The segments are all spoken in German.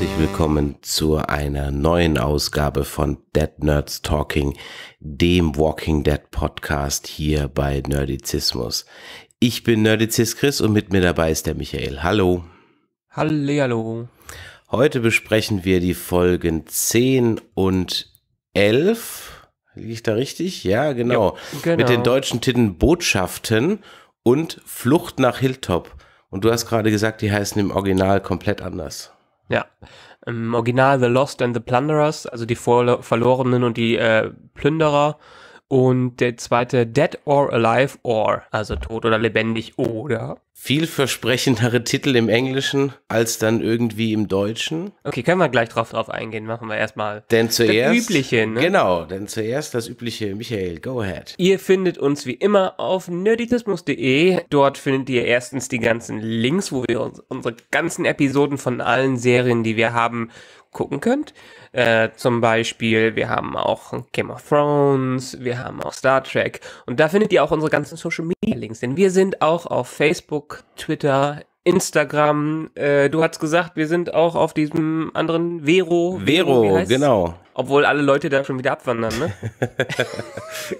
herzlich willkommen zu einer neuen Ausgabe von Dead Nerds Talking, dem Walking Dead Podcast hier bei Nerdizismus. Ich bin Nerdizist Chris und mit mir dabei ist der Michael. Hallo. Hallo. Heute besprechen wir die Folgen 10 und 11. Liege ich da richtig? Ja, genau. Ja, genau. Mit den genau. deutschen Titeln Botschaften und Flucht nach Hilltop. Und du hast gerade gesagt, die heißen im Original komplett anders. Ja, im Original The Lost and the Plunderers, also die Verlorenen und die äh, Plünderer. Und der zweite Dead or Alive or, also tot oder lebendig oder vielversprechendere Titel im Englischen als dann irgendwie im Deutschen. Okay, können wir gleich drauf, drauf eingehen. Machen wir erstmal denn zuerst, das Übliche. Ne? Genau, denn zuerst das Übliche. Michael, go ahead. Ihr findet uns wie immer auf nerditismus.de. Dort findet ihr erstens die ganzen Links, wo ihr uns, unsere ganzen Episoden von allen Serien, die wir haben, gucken könnt. Äh, zum Beispiel, wir haben auch Game of Thrones, wir haben auch Star Trek. Und da findet ihr auch unsere ganzen Social Media Links, denn wir sind auch auf Facebook, Facebook, Twitter, Instagram. Äh, du hast gesagt, wir sind auch auf diesem anderen Vero. Vero, Vero genau. Obwohl alle Leute da schon wieder abwandern, ne?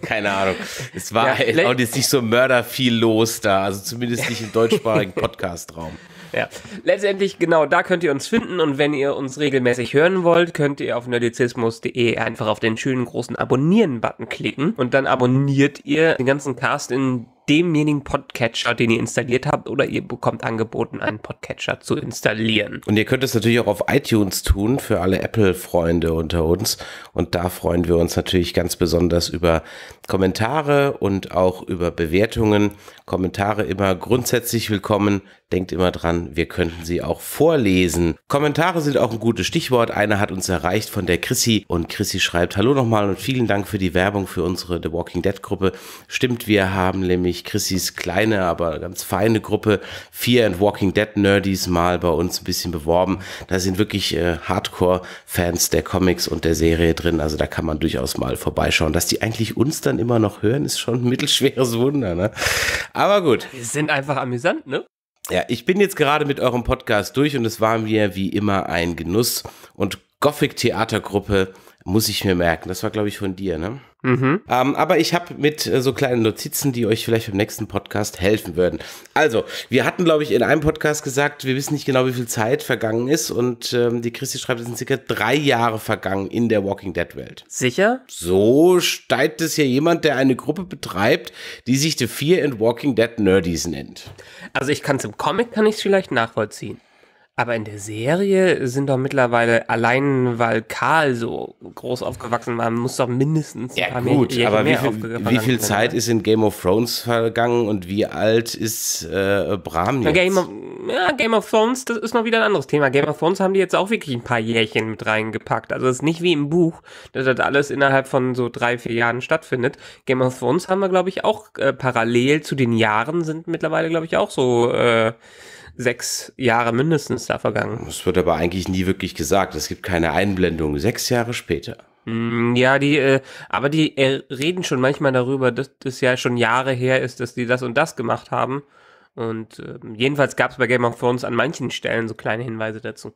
Keine Ahnung. Es war ja, auch jetzt nicht so mörder viel los da, also zumindest nicht im deutschsprachigen Podcast-Raum. Ja, letztendlich genau, da könnt ihr uns finden und wenn ihr uns regelmäßig hören wollt, könnt ihr auf nerdizismus.de einfach auf den schönen großen Abonnieren-Button klicken und dann abonniert ihr den ganzen Cast in demjenigen Podcatcher, den ihr installiert habt, oder ihr bekommt angeboten, einen Podcatcher zu installieren. Und ihr könnt es natürlich auch auf iTunes tun für alle Apple-Freunde unter uns. Und da freuen wir uns natürlich ganz besonders über Kommentare und auch über Bewertungen. Kommentare immer grundsätzlich willkommen. Denkt immer dran, wir könnten sie auch vorlesen. Kommentare sind auch ein gutes Stichwort. Einer hat uns erreicht von der Chrissy und Chrissy schreibt, hallo nochmal und vielen Dank für die Werbung für unsere The Walking Dead Gruppe. Stimmt, wir haben nämlich Chrissys kleine, aber ganz feine Gruppe Fear and Walking Dead Nerdies mal bei uns ein bisschen beworben. Da sind wirklich äh, Hardcore-Fans der Comics und der Serie drin. Also da kann man durchaus mal vorbeischauen. Dass die eigentlich uns dann immer noch hören, ist schon ein mittelschweres Wunder. Ne? Aber gut. Wir sind einfach amüsant, ne? Ja, ich bin jetzt gerade mit eurem Podcast durch und es war mir wie immer ein Genuss. Und Gothic Theatergruppe muss ich mir merken. Das war, glaube ich, von dir, ne? Mhm. Ähm, aber ich habe mit äh, so kleinen Notizen, die euch vielleicht beim nächsten Podcast helfen würden. Also, wir hatten, glaube ich, in einem Podcast gesagt, wir wissen nicht genau, wie viel Zeit vergangen ist. Und ähm, die Christi schreibt, es sind circa drei Jahre vergangen in der Walking Dead-Welt. Sicher? So steigt es hier jemand, der eine Gruppe betreibt, die sich The Fear and Walking Dead Nerdies nennt. Also, ich kann es im Comic, kann ich es vielleicht nachvollziehen. Aber in der Serie sind doch mittlerweile allein, weil Karl so groß aufgewachsen war, muss doch mindestens ja, ein paar gut, mehr, aber wie viel, wie viel Zeit ist in Game of Thrones vergangen und wie alt ist äh, Bram jetzt? Game of, ja, Game of Thrones, das ist noch wieder ein anderes Thema. Game of Thrones haben die jetzt auch wirklich ein paar Jährchen mit reingepackt. Also es ist nicht wie im Buch, dass das alles innerhalb von so drei, vier Jahren stattfindet. Game of Thrones haben wir, glaube ich, auch äh, parallel zu den Jahren sind mittlerweile, glaube ich, auch so äh, sechs Jahre mindestens da vergangen. Das wird aber eigentlich nie wirklich gesagt. Es gibt keine Einblendung. Sechs Jahre später. Mm, ja, die, äh, aber die äh, reden schon manchmal darüber, dass das ja schon Jahre her ist, dass die das und das gemacht haben. Und äh, jedenfalls gab es bei Game of Thrones an manchen Stellen so kleine Hinweise dazu.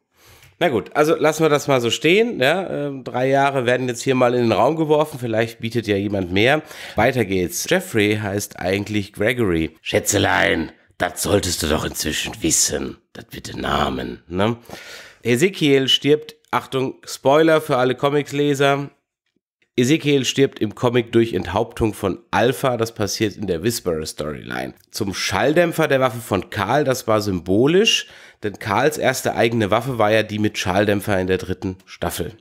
Na gut, also lassen wir das mal so stehen. Ja? Äh, drei Jahre werden jetzt hier mal in den Raum geworfen. Vielleicht bietet ja jemand mehr. Weiter geht's. Jeffrey heißt eigentlich Gregory. Schätzelein. Das solltest du doch inzwischen wissen. Das bitte Namen. Ne? Ezekiel stirbt, Achtung, Spoiler für alle Comicsleser. Ezekiel stirbt im Comic durch Enthauptung von Alpha, das passiert in der Whisperer Storyline. Zum Schalldämpfer der Waffe von Karl, das war symbolisch, denn Karls erste eigene Waffe war ja die mit Schalldämpfer in der dritten Staffel.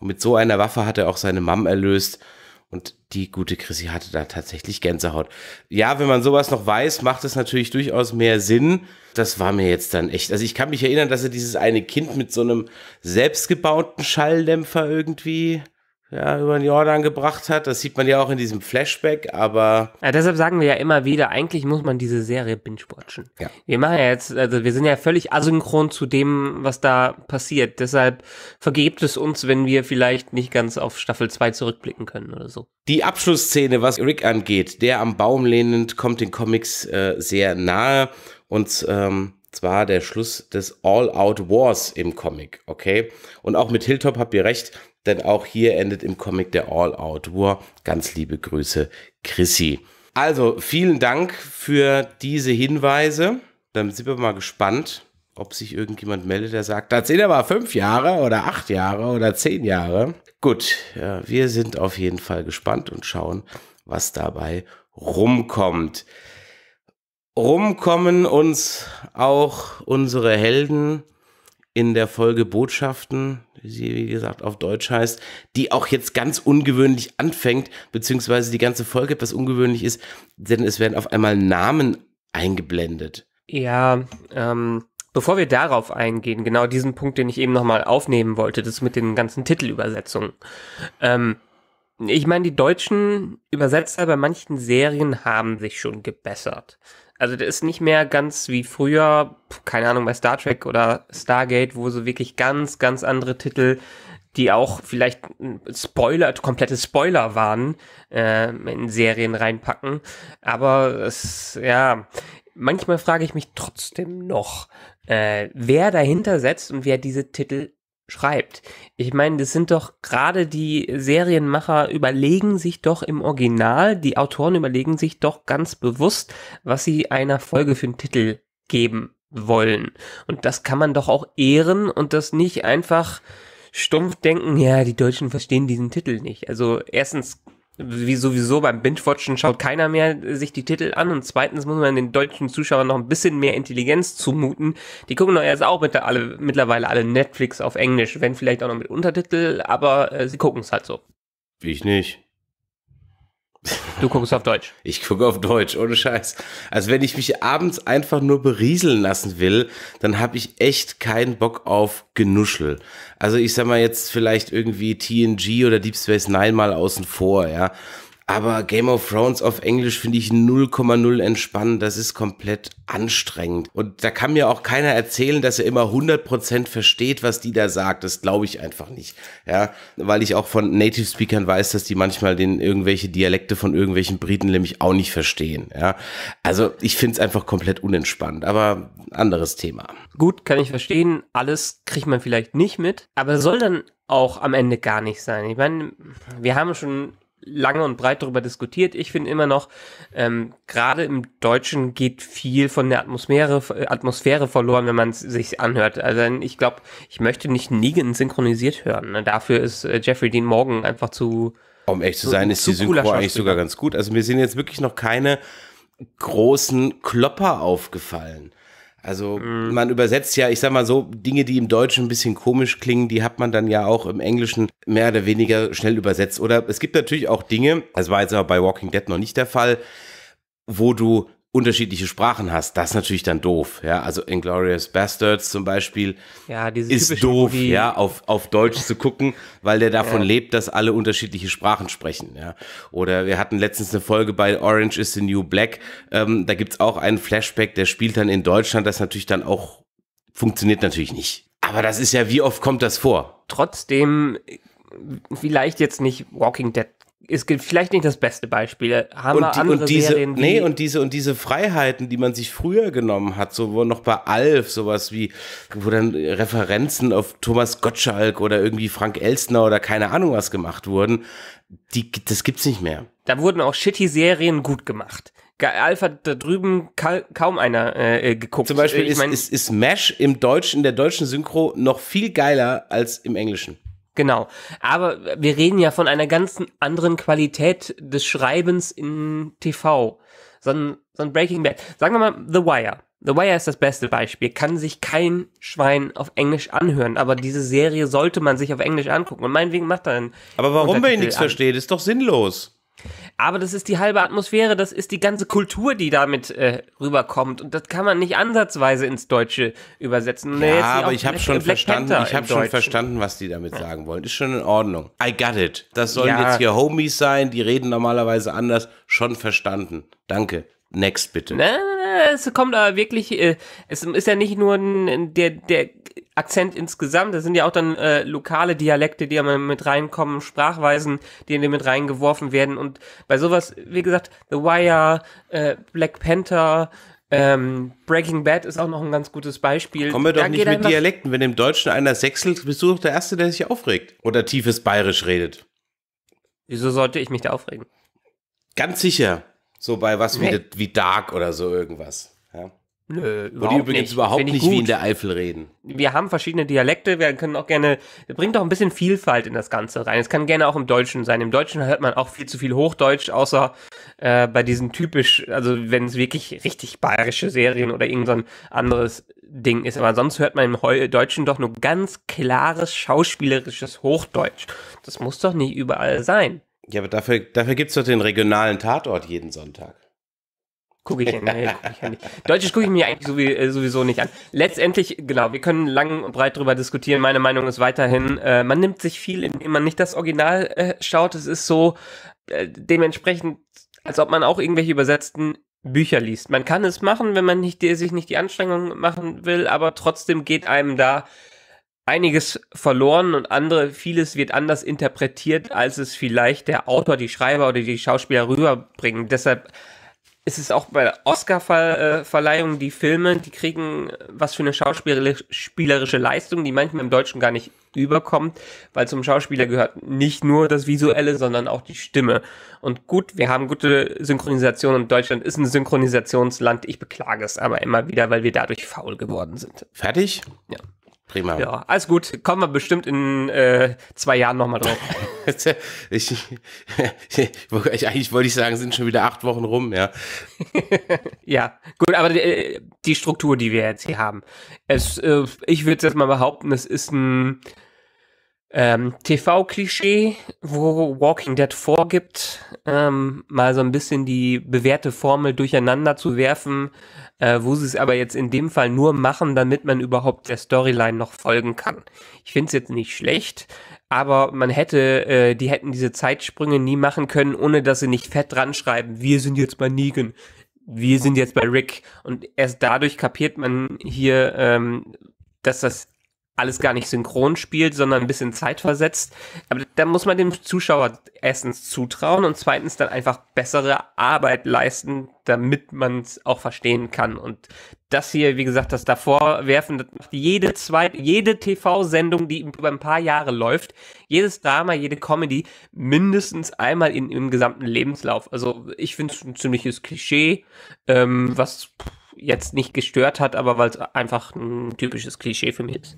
Und mit so einer Waffe hat er auch seine Mom erlöst und die gute Chrissy hatte da tatsächlich Gänsehaut. Ja, wenn man sowas noch weiß, macht es natürlich durchaus mehr Sinn. Das war mir jetzt dann echt. Also ich kann mich erinnern, dass er dieses eine Kind mit so einem selbstgebauten Schalldämpfer irgendwie ja, über den Jordan gebracht hat. Das sieht man ja auch in diesem Flashback, aber. Ja, deshalb sagen wir ja immer wieder, eigentlich muss man diese Serie binge-watchen. Ja. Wir machen ja jetzt, also wir sind ja völlig asynchron zu dem, was da passiert. Deshalb vergebt es uns, wenn wir vielleicht nicht ganz auf Staffel 2 zurückblicken können oder so. Die Abschlussszene, was Rick angeht, der am Baum lehnend, kommt den Comics äh, sehr nahe und ähm, zwar der Schluss des All-Out Wars im Comic, okay? Und auch mit Hilltop habt ihr recht, denn auch hier endet im Comic der All-Out-War. Ganz liebe Grüße, Chrissy. Also, vielen Dank für diese Hinweise. Dann sind wir mal gespannt, ob sich irgendjemand meldet, der sagt, das sind aber fünf Jahre oder acht Jahre oder zehn Jahre. Gut, ja, wir sind auf jeden Fall gespannt und schauen, was dabei rumkommt. Rumkommen uns auch unsere Helden in der Folge Botschaften, wie sie wie gesagt auf Deutsch heißt, die auch jetzt ganz ungewöhnlich anfängt, beziehungsweise die ganze Folge etwas ungewöhnlich ist, denn es werden auf einmal Namen eingeblendet. Ja, ähm, bevor wir darauf eingehen, genau diesen Punkt, den ich eben nochmal aufnehmen wollte, das mit den ganzen Titelübersetzungen. Ähm, ich meine, die deutschen Übersetzer bei manchen Serien haben sich schon gebessert. Also der ist nicht mehr ganz wie früher, keine Ahnung, bei Star Trek oder Stargate, wo so wirklich ganz, ganz andere Titel, die auch vielleicht Spoiler, komplette Spoiler waren, äh, in Serien reinpacken. Aber es, ja, manchmal frage ich mich trotzdem noch, äh, wer dahinter setzt und wer diese Titel schreibt. Ich meine, das sind doch gerade die Serienmacher überlegen sich doch im Original, die Autoren überlegen sich doch ganz bewusst, was sie einer Folge für einen Titel geben wollen. Und das kann man doch auch ehren und das nicht einfach stumpf denken, ja, die Deutschen verstehen diesen Titel nicht. Also erstens wie sowieso beim Binge-Watchen schaut keiner mehr sich die Titel an und zweitens muss man den deutschen Zuschauern noch ein bisschen mehr Intelligenz zumuten. Die gucken doch erst auch mit alle, mittlerweile alle Netflix auf Englisch, wenn vielleicht auch noch mit Untertitel, aber äh, sie gucken es halt so. Ich nicht. Du guckst auf Deutsch. Ich gucke auf Deutsch, ohne Scheiß. Also wenn ich mich abends einfach nur berieseln lassen will, dann habe ich echt keinen Bock auf Genuschel. Also ich sag mal jetzt vielleicht irgendwie TNG oder Deep Space Nine mal außen vor, ja. Aber Game of Thrones auf Englisch finde ich 0,0 entspannend. Das ist komplett anstrengend. Und da kann mir auch keiner erzählen, dass er immer 100% versteht, was die da sagt. Das glaube ich einfach nicht. Ja, weil ich auch von Native Speakern weiß, dass die manchmal den irgendwelche Dialekte von irgendwelchen Briten nämlich auch nicht verstehen. Ja, also ich finde es einfach komplett unentspannt. Aber anderes Thema. Gut, kann ich verstehen. Alles kriegt man vielleicht nicht mit. Aber soll dann auch am Ende gar nicht sein. Ich meine, wir haben schon lange und breit darüber diskutiert. Ich finde immer noch, ähm, gerade im Deutschen geht viel von der Atmosphäre, Atmosphäre verloren, wenn man es sich anhört. Also ich glaube, ich möchte nicht Negan synchronisiert hören. Ne? Dafür ist äh, Jeffrey Dean Morgan einfach zu. Um echt zu sein, ist die Synchro eigentlich sogar ganz gut. Also mir sind jetzt wirklich noch keine großen Klopper aufgefallen. Also mm. man übersetzt ja, ich sag mal so, Dinge, die im Deutschen ein bisschen komisch klingen, die hat man dann ja auch im Englischen mehr oder weniger schnell übersetzt. Oder es gibt natürlich auch Dinge, das war jetzt aber bei Walking Dead noch nicht der Fall, wo du unterschiedliche Sprachen hast, das ist natürlich dann doof. Ja, also Inglorious Bastards zum Beispiel ja, diese ist doof, Movie. ja, auf, auf Deutsch zu gucken, weil der davon ja. lebt, dass alle unterschiedliche Sprachen sprechen. Ja, oder wir hatten letztens eine Folge bei Orange is the New Black. Ähm, da es auch einen Flashback, der spielt dann in Deutschland, das natürlich dann auch funktioniert natürlich nicht. Aber das ist ja, wie oft kommt das vor? Trotzdem äh, vielleicht jetzt nicht Walking Dead ist vielleicht nicht das beste Beispiel. Haben und, die, andere und diese, Serien, nee, und diese und diese Freiheiten, die man sich früher genommen hat, so wo noch bei Alf sowas wie wo dann Referenzen auf Thomas Gottschalk oder irgendwie Frank Elstner oder keine Ahnung was gemacht wurden, die das gibt's nicht mehr. Da wurden auch shitty Serien gut gemacht. Alf hat da drüben kaum einer äh, äh, geguckt. Zum Beispiel ich ist, mein, ist, ist Mesh im Deutschen, in der deutschen Synchro noch viel geiler als im Englischen. Genau. Aber wir reden ja von einer ganz anderen Qualität des Schreibens in TV. So ein, so ein Breaking Bad. Sagen wir mal The Wire. The Wire ist das beste Beispiel. Kann sich kein Schwein auf Englisch anhören, aber diese Serie sollte man sich auf Englisch angucken. Und meinetwegen macht er einen. Aber warum, wenn ich nichts an. versteht, ist doch sinnlos. Aber das ist die halbe Atmosphäre, das ist die ganze Kultur, die damit äh, rüberkommt. Und das kann man nicht ansatzweise ins Deutsche übersetzen. Nee, ja, aber ich habe schon, verstanden, ich hab schon äh, verstanden, was die damit sagen wollen. Ist schon in Ordnung. I got it. Das sollen ja. jetzt hier Homies sein, die reden normalerweise anders. Schon verstanden. Danke. Next bitte. Na, na, na, es kommt aber wirklich, äh, es ist ja nicht nur ein, der, der Akzent insgesamt. Das sind ja auch dann äh, lokale Dialekte, die ja mal mit reinkommen, Sprachweisen, die in mit reingeworfen werden. Und bei sowas, wie gesagt, The Wire, äh, Black Panther, ähm, Breaking Bad ist auch noch ein ganz gutes Beispiel. Kommen wir doch da nicht mit Dialekten. Wenn im Deutschen einer sechselt, bist du doch der Erste, der sich aufregt. Oder tiefes Bayerisch redet. Wieso sollte ich mich da aufregen? Ganz sicher. So bei was nee. wie Dark oder so irgendwas. Nö, überhaupt Wo die übrigens nicht. überhaupt nicht gut. wie in der Eifel reden. Wir haben verschiedene Dialekte, wir können auch gerne, bringt auch ein bisschen Vielfalt in das Ganze rein. Es kann gerne auch im Deutschen sein. Im Deutschen hört man auch viel zu viel Hochdeutsch, außer äh, bei diesen typisch, also wenn es wirklich richtig bayerische Serien oder irgendein anderes Ding ist. Aber sonst hört man im Heu Deutschen doch nur ganz klares schauspielerisches Hochdeutsch. Das muss doch nicht überall sein. Ja, aber dafür, dafür gibt es doch den regionalen Tatort jeden Sonntag gucke ich, nee, guck ich ja nicht. Deutsches gucke ich mir eigentlich äh, sowieso nicht an. Letztendlich, genau, wir können lang und breit darüber diskutieren. Meine Meinung ist weiterhin, äh, man nimmt sich viel, indem man nicht das Original äh, schaut. Es ist so äh, dementsprechend, als ob man auch irgendwelche übersetzten Bücher liest. Man kann es machen, wenn man nicht, sich nicht die Anstrengung machen will, aber trotzdem geht einem da einiges verloren und andere, vieles wird anders interpretiert, als es vielleicht der Autor, die Schreiber oder die Schauspieler rüberbringen. Deshalb es ist auch bei Oscar-Verleihung die Filme, die kriegen was für eine schauspielerische Leistung, die manchmal im Deutschen gar nicht überkommt, weil zum Schauspieler gehört nicht nur das Visuelle, sondern auch die Stimme. Und gut, wir haben gute Synchronisation und Deutschland ist ein Synchronisationsland. Ich beklage es aber immer wieder, weil wir dadurch faul geworden sind. Fertig? Ja. Prima. Ja, alles gut. Kommen wir bestimmt in äh, zwei Jahren nochmal drauf. ich, ich, eigentlich wollte ich sagen, sind schon wieder acht Wochen rum, ja. ja, gut, aber die, die, Struktur, die wir jetzt hier haben. Es, äh, ich würde jetzt mal behaupten, es ist ein ähm, TV-Klischee, wo Walking Dead vorgibt, ähm, mal so ein bisschen die bewährte Formel durcheinander zu werfen, äh, wo sie es aber jetzt in dem Fall nur machen, damit man überhaupt der Storyline noch folgen kann. Ich finde es jetzt nicht schlecht, aber man hätte, äh, die hätten diese Zeitsprünge nie machen können, ohne dass sie nicht fett dran schreiben, wir sind jetzt bei Negan. Wir sind jetzt bei Rick und erst dadurch kapiert man hier, ähm, dass das alles gar nicht synchron spielt, sondern ein bisschen zeitversetzt. Aber da muss man dem Zuschauer erstens zutrauen und zweitens dann einfach bessere Arbeit leisten, damit man es auch verstehen kann. Und das hier, wie gesagt, das davor werfen, das macht jede zweite, jede TV-Sendung, die über ein paar Jahre läuft, jedes Drama, jede Comedy mindestens einmal in, ihrem gesamten Lebenslauf. Also ich finde es ein ziemliches Klischee, ähm, was jetzt nicht gestört hat, aber weil es einfach ein typisches Klischee für mich ist.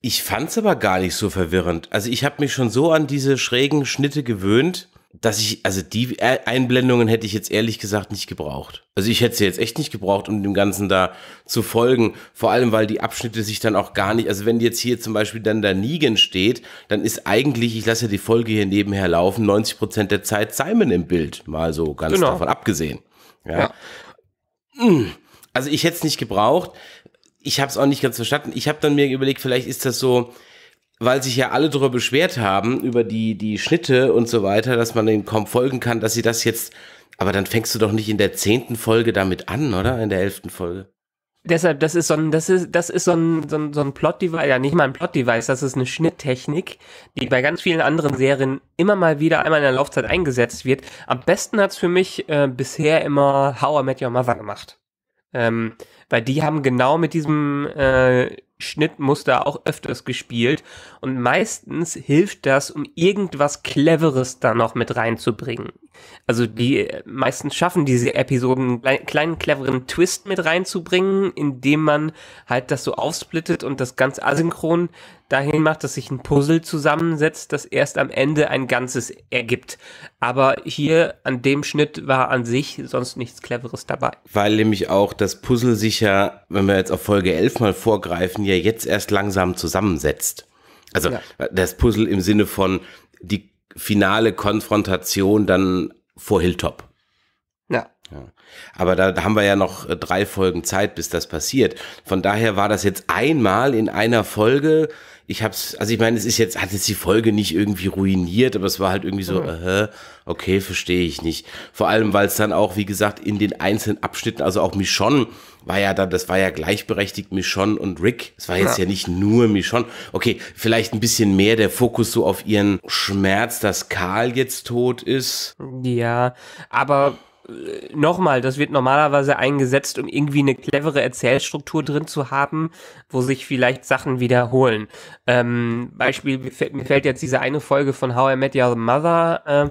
Ich fand es aber gar nicht so verwirrend. Also ich habe mich schon so an diese schrägen Schnitte gewöhnt, dass ich, also die Einblendungen hätte ich jetzt ehrlich gesagt nicht gebraucht. Also ich hätte sie jetzt echt nicht gebraucht, um dem Ganzen da zu folgen. Vor allem, weil die Abschnitte sich dann auch gar nicht, also wenn jetzt hier zum Beispiel dann der Negan steht, dann ist eigentlich, ich lasse die Folge hier nebenher laufen, 90 Prozent der Zeit Simon im Bild. Mal so ganz genau. davon abgesehen. Ja. ja. Mm. Also ich hätte es nicht gebraucht ich habe es auch nicht ganz verstanden. Ich habe dann mir überlegt, vielleicht ist das so, weil sich ja alle darüber beschwert haben, über die, die Schnitte und so weiter, dass man dem kaum folgen kann, dass sie das jetzt. Aber dann fängst du doch nicht in der zehnten Folge damit an, oder? In der elften Folge. Deshalb, das ist so ein, das ist, das ist so ein, so ein, so ein Plot-Device, ja nicht mal ein Plot-Device, das ist eine Schnitttechnik, die bei ganz vielen anderen Serien immer mal wieder einmal in der Laufzeit eingesetzt wird. Am besten hat's für mich äh, bisher immer How I Met Your Mother gemacht. Ähm, weil die haben genau mit diesem äh, Schnittmuster auch öfters gespielt und meistens hilft das, um irgendwas Cleveres da noch mit reinzubringen. Also die meistens schaffen diese Episoden einen kleinen cleveren Twist mit reinzubringen, indem man halt das so aufsplittet und das ganz asynchron dahin macht, dass sich ein Puzzle zusammensetzt, das erst am Ende ein Ganzes ergibt. Aber hier an dem Schnitt war an sich sonst nichts Cleveres dabei. Weil nämlich auch das Puzzle sich ja, wenn wir jetzt auf Folge 11 mal vorgreifen, ja jetzt erst langsam zusammensetzt. Also ja. das Puzzle im Sinne von, die finale Konfrontation dann vor Hilltop. Ja. ja. Aber da, da haben wir ja noch äh, drei Folgen Zeit, bis das passiert. Von daher war das jetzt einmal in einer Folge. Ich hab's, also ich meine, es ist jetzt, hat jetzt die Folge nicht irgendwie ruiniert, aber es war halt irgendwie so, mhm. äh, okay, verstehe ich nicht. Vor allem, weil es dann auch, wie gesagt, in den einzelnen Abschnitten, also auch Michonne war ja dann, das war ja gleichberechtigt Michonne und Rick. Es war jetzt ja. ja. nicht nur Michonne. Okay, vielleicht ein bisschen mehr der Fokus so auf ihren Schmerz, dass Karl jetzt tot ist. Ja, aber äh, nochmal, das wird normalerweise eingesetzt, um irgendwie eine clevere Erzählstruktur drin zu haben, wo sich vielleicht Sachen wiederholen. Ähm, Beispiel, mir fällt jetzt diese eine Folge von How I Met Your Mother äh,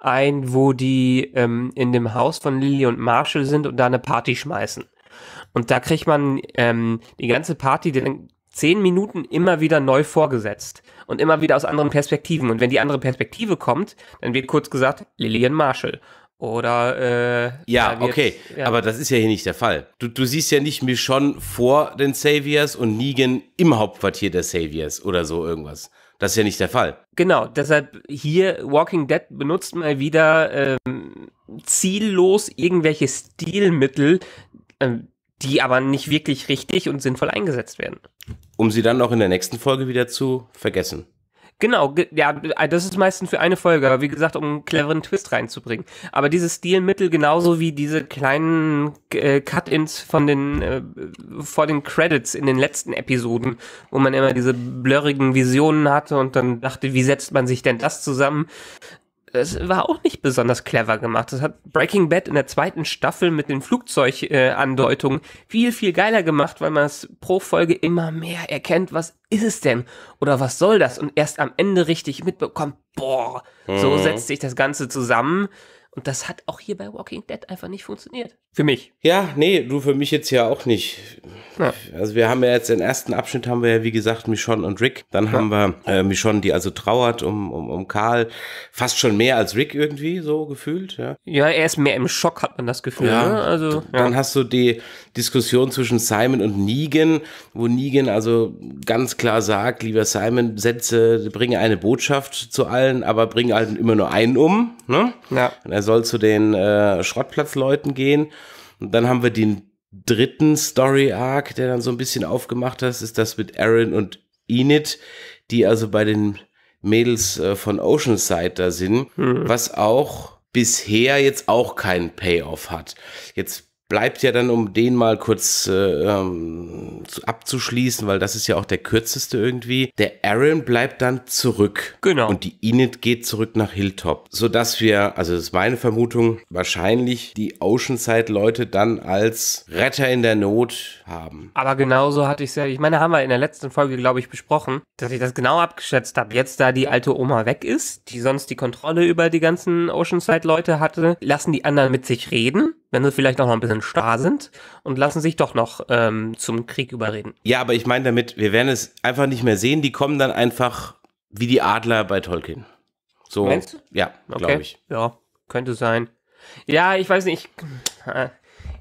ein, wo die ähm, in dem Haus von Lily und Marshall sind und da eine Party schmeißen. Und da kriegt man ähm, die ganze Party den zehn Minuten immer wieder neu vorgesetzt und immer wieder aus anderen Perspektiven. Und wenn die andere Perspektive kommt, dann wird kurz gesagt, Lillian Marshall. Oder äh, ja, da okay, ja. aber das ist ja hier nicht der Fall. Du, du siehst ja nicht Michonne vor den Saviors und Negan im Hauptquartier der Saviors oder so irgendwas. Das ist ja nicht der Fall. Genau, deshalb hier Walking Dead benutzt mal wieder ähm, ziellos irgendwelche Stilmittel, ähm, die aber nicht wirklich richtig und sinnvoll eingesetzt werden. Um sie dann auch in der nächsten Folge wieder zu vergessen. Genau, ja, äh, das ist meistens für eine Folge, aber wie gesagt, um einen cleveren Twist reinzubringen. Aber dieses Stilmittel genauso wie diese kleinen äh, Cut-ins von den äh, vor den Credits in den letzten Episoden, wo man immer diese blurrigen Visionen hatte und dann dachte, wie setzt man sich denn das zusammen? es war auch nicht besonders clever gemacht. Das hat Breaking Bad in der zweiten Staffel mit den Flugzeugandeutungen äh, viel, viel geiler gemacht, weil man es pro Folge immer mehr erkennt, was ist es denn oder was soll das und erst am Ende richtig mitbekommt, boah, mhm. so setzt sich das Ganze zusammen. Und das hat auch hier bei Walking Dead einfach nicht funktioniert. Für mich. Ja, nee, du für mich jetzt ja auch nicht. Ja. Also wir haben ja jetzt den ersten Abschnitt haben wir ja, wie gesagt, Michonne und Rick. Dann ja. haben wir äh, Michonne, die also trauert um, um, um Karl. Fast schon mehr als Rick irgendwie, so gefühlt. Ja, ja er ist mehr im Schock, hat man das Gefühl. Ja. Ne? Also, Dann hast du die Diskussion zwischen Simon und Negan, wo Negan also ganz klar sagt, lieber Simon, setze, bringe eine Botschaft zu allen, aber bringe halt immer nur einen um. Ne? Ja. Und er soll zu den äh, Schrottplatzleuten gehen. Und dann haben wir den dritten Story-Arc, der dann so ein bisschen aufgemacht ist, ist das mit Aaron und Enid, die also bei den Mädels äh, von Oceanside da sind, hm. was auch bisher jetzt auch keinen Payoff hat. Jetzt bleibt ja dann, um den mal kurz äh, ähm, abzuschließen, weil das ist ja auch der kürzeste irgendwie. Der Aaron bleibt dann zurück. Genau. Und die Init geht zurück nach Hilltop, sodass wir, also das ist meine Vermutung, wahrscheinlich die Oceanside-Leute dann als Retter in der Not haben. Aber genauso hatte ich es ja, ich meine, haben wir in der letzten Folge, glaube ich, besprochen, dass ich das genau abgeschätzt habe. Jetzt, da die alte Oma weg ist, die sonst die Kontrolle über die ganzen Oceanside-Leute hatte, lassen die anderen mit sich reden wenn sie vielleicht auch noch ein bisschen starr sind und lassen sich doch noch ähm, zum Krieg überreden. Ja, aber ich meine damit, wir werden es einfach nicht mehr sehen. Die kommen dann einfach wie die Adler bei Tolkien. So, Meinst du? ja, glaube okay. ich. Ja, könnte sein. Ja, ich weiß nicht.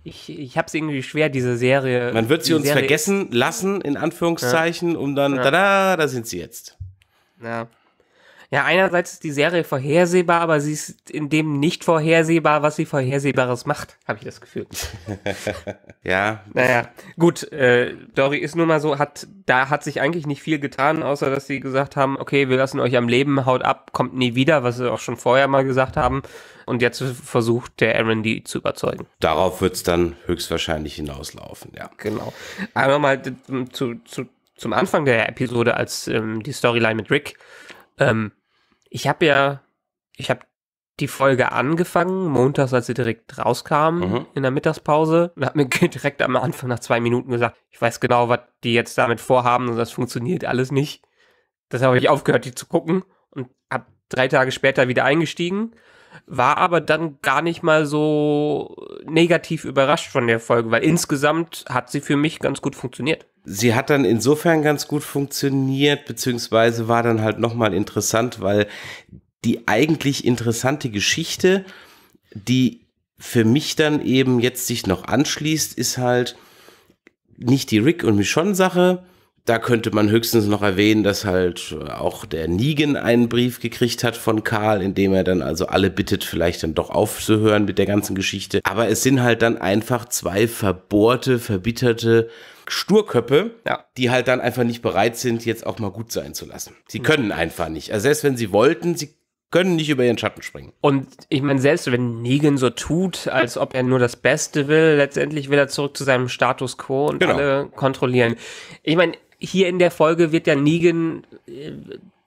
Ich, ich, habe es irgendwie schwer, diese Serie. Man wird sie uns Serie vergessen lassen, in Anführungszeichen, ja. um dann, ja. tada, da sind sie jetzt. Ja ja, einerseits ist die Serie vorhersehbar, aber sie ist in dem nicht vorhersehbar, was sie vorhersehbares macht, habe ich das Gefühl. ja. Naja, gut, äh, Dory ist nun mal so, hat, da hat sich eigentlich nicht viel getan, außer dass sie gesagt haben, okay, wir lassen euch am Leben, haut ab, kommt nie wieder, was sie auch schon vorher mal gesagt haben. Und jetzt versucht der Aaron die zu überzeugen. Darauf wird es dann höchstwahrscheinlich hinauslaufen, ja. Genau. Einmal mal zu, zu, zum Anfang der Episode, als ähm, die Storyline mit Rick. Ähm, ich habe ja, ich habe die Folge angefangen, montags, als sie direkt rauskam mhm. in der Mittagspause und hat mir direkt am Anfang nach zwei Minuten gesagt, ich weiß genau, was die jetzt damit vorhaben und das funktioniert alles nicht. Deshalb habe ich aufgehört, die zu gucken und habe drei Tage später wieder eingestiegen war aber dann gar nicht mal so negativ überrascht von der Folge, weil insgesamt hat sie für mich ganz gut funktioniert. Sie hat dann insofern ganz gut funktioniert, beziehungsweise war dann halt nochmal interessant, weil die eigentlich interessante Geschichte, die für mich dann eben jetzt sich noch anschließt, ist halt nicht die Rick und Michonne Sache, da könnte man höchstens noch erwähnen, dass halt äh, auch der Nigen einen Brief gekriegt hat von Karl, in dem er dann also alle bittet, vielleicht dann doch aufzuhören mit der ganzen Geschichte. Aber es sind halt dann einfach zwei verbohrte, verbitterte Sturköpfe, ja. die halt dann einfach nicht bereit sind, jetzt auch mal gut sein zu lassen. Sie können einfach nicht. Also selbst wenn sie wollten, sie können nicht über ihren Schatten springen. Und ich meine, selbst wenn Negan so tut, als ob er nur das Beste will, letztendlich will er zurück zu seinem Status quo und genau. alle kontrollieren. Ich meine, hier in der Folge wird ja Negan, äh,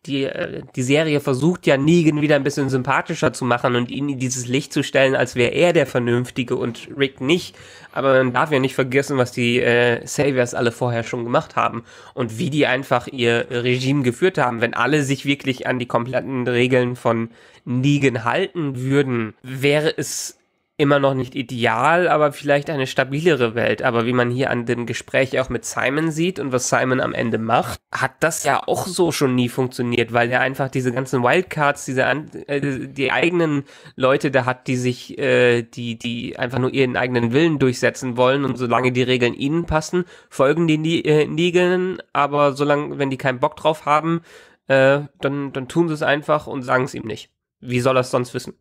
die, äh, die Serie versucht ja Negan wieder ein bisschen sympathischer zu machen und ihn in dieses Licht zu stellen, als wäre er der Vernünftige und Rick nicht. Aber man darf ja nicht vergessen, was die äh, Saviors alle vorher schon gemacht haben und wie die einfach ihr Regime geführt haben. Wenn alle sich wirklich an die kompletten Regeln von Negan halten würden, wäre es immer noch nicht ideal, aber vielleicht eine stabilere Welt. Aber wie man hier an dem Gespräch auch mit Simon sieht und was Simon am Ende macht, hat das ja auch so schon nie funktioniert, weil er einfach diese ganzen Wildcards, diese äh, die eigenen Leute da hat, die sich, äh, die die einfach nur ihren eigenen Willen durchsetzen wollen und solange die Regeln ihnen passen, folgen die nie, äh, Nigeln. Aber solange, wenn die keinen Bock drauf haben, äh, dann dann tun sie es einfach und sagen es ihm nicht. Wie soll er es sonst wissen?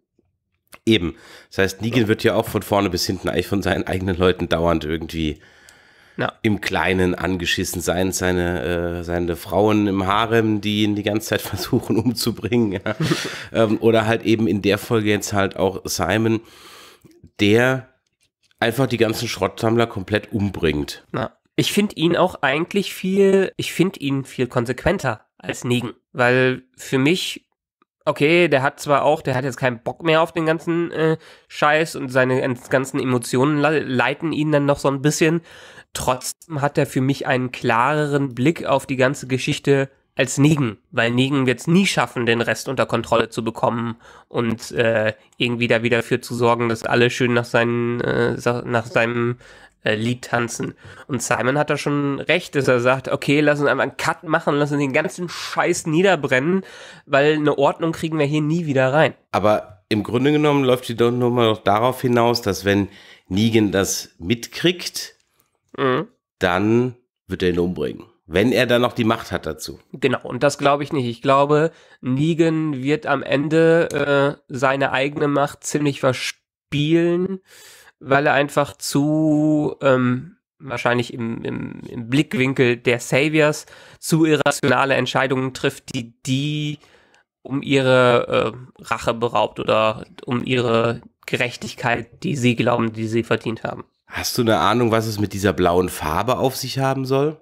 Eben. Das heißt, Negan wird ja auch von vorne bis hinten eigentlich von seinen eigenen Leuten dauernd irgendwie ja. im Kleinen angeschissen sein. Seine, äh, seine Frauen im Harem, die ihn die ganze Zeit versuchen umzubringen. Ja. ähm, oder halt eben in der Folge jetzt halt auch Simon, der einfach die ganzen Schrottsammler komplett umbringt. Ja. Ich finde ihn auch eigentlich viel, ich finde ihn viel konsequenter als Negan, weil für mich okay, der hat zwar auch, der hat jetzt keinen Bock mehr auf den ganzen äh, Scheiß und seine ganzen Emotionen leiten ihn dann noch so ein bisschen. Trotzdem hat er für mich einen klareren Blick auf die ganze Geschichte als Negen, weil Negen wird es nie schaffen, den Rest unter Kontrolle zu bekommen und äh, irgendwie da wieder für zu sorgen, dass alle schön nach, seinen, äh, nach seinem äh, Lied tanzen. Und Simon hat da schon recht, dass er sagt, okay, lass uns einfach einen Cut machen, lass uns den ganzen Scheiß niederbrennen, weil eine Ordnung kriegen wir hier nie wieder rein. Aber im Grunde genommen läuft die Nummer doch darauf hinaus, dass wenn Negan das mitkriegt, mhm. dann wird er ihn umbringen. Wenn er dann noch die Macht hat dazu. Genau, und das glaube ich nicht. Ich glaube, Negan wird am Ende äh, seine eigene Macht ziemlich verspielen weil er einfach zu ähm, wahrscheinlich im, im, im Blickwinkel der Saviors zu irrationale Entscheidungen trifft, die die um ihre äh, Rache beraubt oder um ihre Gerechtigkeit, die sie glauben, die sie verdient haben. Hast du eine Ahnung, was es mit dieser blauen Farbe auf sich haben soll,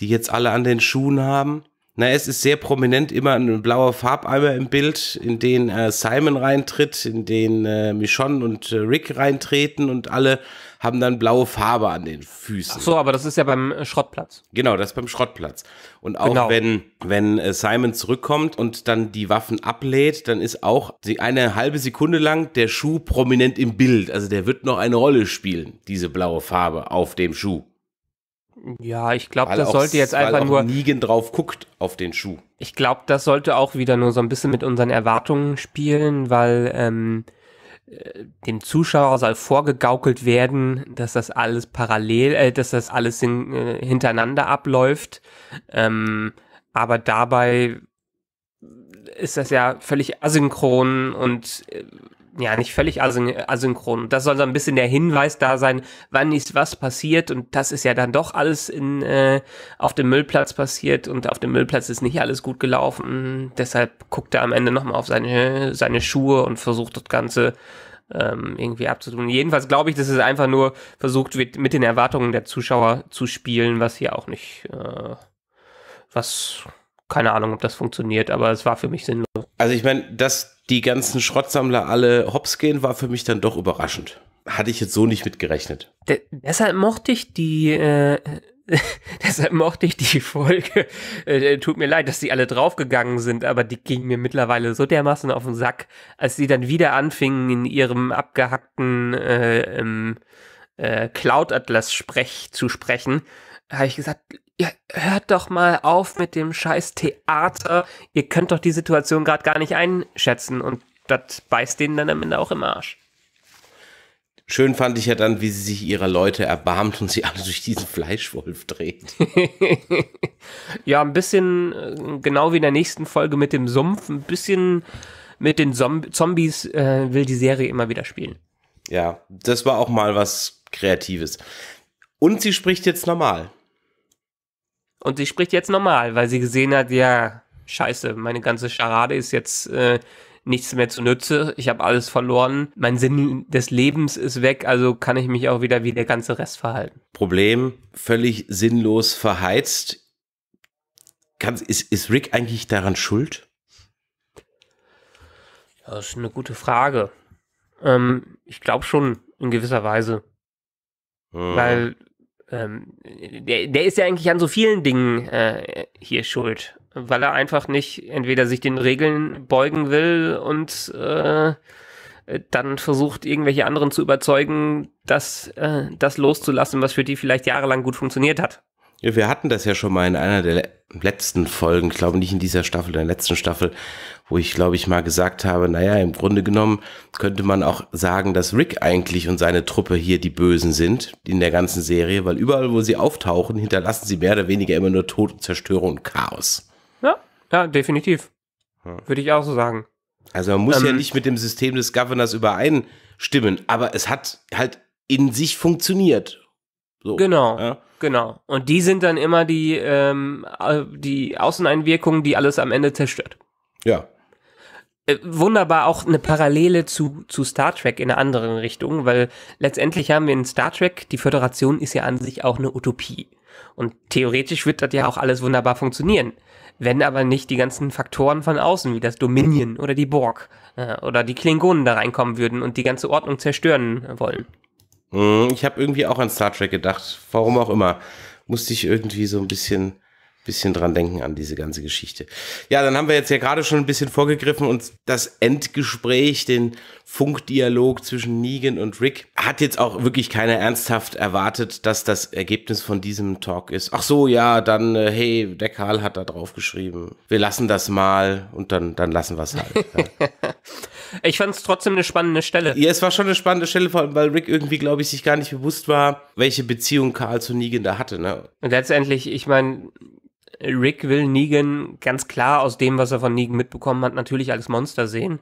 die jetzt alle an den Schuhen haben? Na, es ist sehr prominent immer ein blauer Farbeimer im Bild, in den äh, Simon reintritt, in den äh, Michonne und äh, Rick reintreten und alle haben dann blaue Farbe an den Füßen. Ach so, aber das ist ja beim äh, Schrottplatz. Genau, das ist beim Schrottplatz. Und auch genau. wenn, wenn äh, Simon zurückkommt und dann die Waffen ablädt, dann ist auch eine halbe Sekunde lang der Schuh prominent im Bild. Also der wird noch eine Rolle spielen, diese blaue Farbe auf dem Schuh. Ja, ich glaube, das sollte jetzt einfach weil auch nur. Negan drauf guckt auf den Schuh. Ich glaube, das sollte auch wieder nur so ein bisschen mit unseren Erwartungen spielen, weil ähm, äh, dem Zuschauer soll vorgegaukelt werden, dass das alles parallel, äh, dass das alles hin, äh, hintereinander abläuft. Ähm, aber dabei ist das ja völlig asynchron und äh, ja, nicht völlig asyn asynchron. Das soll so ein bisschen der Hinweis da sein, wann ist was passiert und das ist ja dann doch alles in, äh, auf dem Müllplatz passiert und auf dem Müllplatz ist nicht alles gut gelaufen. Deshalb guckt er am Ende nochmal auf seine, seine Schuhe und versucht das Ganze ähm, irgendwie abzutun. Jedenfalls glaube ich, dass es einfach nur versucht wird, mit den Erwartungen der Zuschauer zu spielen, was hier auch nicht, äh, was keine Ahnung, ob das funktioniert, aber es war für mich sinnlos. Also ich meine, dass die ganzen Schrottsammler alle hops gehen, war für mich dann doch überraschend. Hatte ich jetzt so nicht mitgerechnet. De deshalb mochte ich die äh, deshalb mochte ich die Folge. Äh, äh, tut mir leid, dass die alle draufgegangen sind, aber die ging mir mittlerweile so dermaßen auf den Sack, als sie dann wieder anfingen in ihrem abgehackten äh, ähm, äh, Cloud Atlas Sprech zu sprechen, habe ich gesagt, ja, hört doch mal auf mit dem scheiß Theater. Ihr könnt doch die Situation gerade gar nicht einschätzen und das beißt denen dann am Ende auch im Arsch. Schön fand ich ja dann, wie sie sich ihrer Leute erbarmt und sie alle durch diesen Fleischwolf dreht. ja, ein bisschen, äh, genau wie in der nächsten Folge mit dem Sumpf, ein bisschen mit den Zombies äh, will die Serie immer wieder spielen. Ja, das war auch mal was Kreatives. Und sie spricht jetzt normal. Und sie spricht jetzt normal, weil sie gesehen hat, ja, scheiße, meine ganze Scharade ist jetzt äh, nichts mehr zunütze. Ich habe alles verloren. Mein Sinn des Lebens ist weg, also kann ich mich auch wieder wie der ganze Rest verhalten. Problem, völlig sinnlos verheizt. Ganz, ist, ist Rick eigentlich daran schuld? Das ist eine gute Frage. Ähm, ich glaube schon, in gewisser Weise. Hm. Weil ähm, der, der ist ja eigentlich an so vielen Dingen äh, hier schuld, weil er einfach nicht entweder sich den Regeln beugen will und äh, dann versucht, irgendwelche anderen zu überzeugen, das, äh, das loszulassen, was für die vielleicht jahrelang gut funktioniert hat. Wir hatten das ja schon mal in einer der letzten Folgen, ich glaube nicht in dieser Staffel, in der letzten Staffel, wo ich glaube ich mal gesagt habe, naja, im Grunde genommen könnte man auch sagen, dass Rick eigentlich und seine Truppe hier die Bösen sind in der ganzen Serie, weil überall, wo sie auftauchen, hinterlassen sie mehr oder weniger immer nur Tod und Zerstörung und Chaos. Ja, ja definitiv. Würde ich auch so sagen. Also man muss ähm, ja nicht mit dem System des Governors übereinstimmen, aber es hat halt in sich funktioniert. So, genau. Ja? Genau. Und die sind dann immer die, ähm, äh, die Außeneinwirkungen, die alles am Ende zerstört. Ja. Äh, wunderbar auch eine Parallele zu, zu Star Trek in einer anderen Richtung, weil letztendlich haben wir in Star Trek, die Föderation ist ja an sich auch eine Utopie. Und theoretisch wird das ja auch alles wunderbar funktionieren. Wenn aber nicht die ganzen Faktoren von außen, wie das Dominion oder die Borg äh, oder die Klingonen da reinkommen würden und die ganze Ordnung zerstören wollen. Hm, ich habe irgendwie auch an Star Trek gedacht, warum auch immer. Musste ich irgendwie so ein bisschen, bisschen dran denken an diese ganze Geschichte. Ja, dann haben wir jetzt ja gerade schon ein bisschen vorgegriffen und das Endgespräch, den Funkdialog zwischen Negan und Rick, hat jetzt auch wirklich keiner ernsthaft erwartet, dass das Ergebnis von diesem Talk ist. Ach so, ja, dann, äh, hey, der Karl hat da drauf geschrieben. Wir lassen das mal und dann, dann lassen wir es halt. ich fand es trotzdem eine spannende Stelle. Ja, es war schon eine spannende Stelle, vor allem, weil Rick irgendwie, glaube ich, sich gar nicht bewusst war, welche Beziehung Karl zu Negan da hatte. Ne? Und letztendlich, ich meine, Rick will Negan ganz klar aus dem, was er von Negan mitbekommen hat, natürlich als Monster sehen.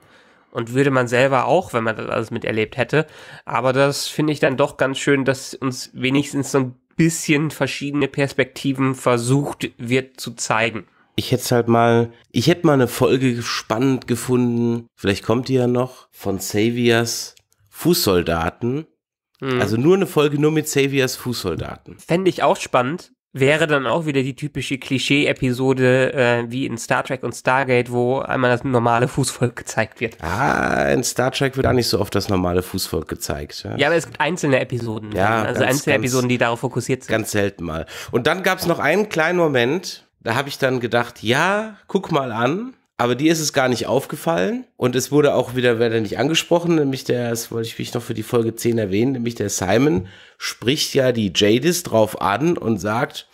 Und würde man selber auch, wenn man das alles miterlebt hätte. Aber das finde ich dann doch ganz schön, dass uns wenigstens so ein bisschen verschiedene Perspektiven versucht wird zu zeigen ich hätte es halt mal, ich hätte mal eine Folge spannend gefunden, vielleicht kommt die ja noch, von Saviors Fußsoldaten. Mhm. Also nur eine Folge nur mit Saviors Fußsoldaten. Fände ich auch spannend. Wäre dann auch wieder die typische Klischee-Episode äh, wie in Star Trek und Stargate, wo einmal das normale Fußvolk gezeigt wird. Ah, in Star Trek wird auch nicht so oft das normale Fußvolk gezeigt. Ja, ja aber es gibt einzelne Episoden. Ja, also ganz, einzelne ganz, Episoden, die darauf fokussiert sind. Ganz selten mal. Und dann gab es noch einen kleinen Moment, da habe ich dann gedacht, ja, guck mal an. Aber dir ist es gar nicht aufgefallen. Und es wurde auch wieder, wieder nicht angesprochen, nämlich der, das wollte ich mich noch für die Folge 10 erwähnen, nämlich der Simon spricht ja die Jadis drauf an und sagt,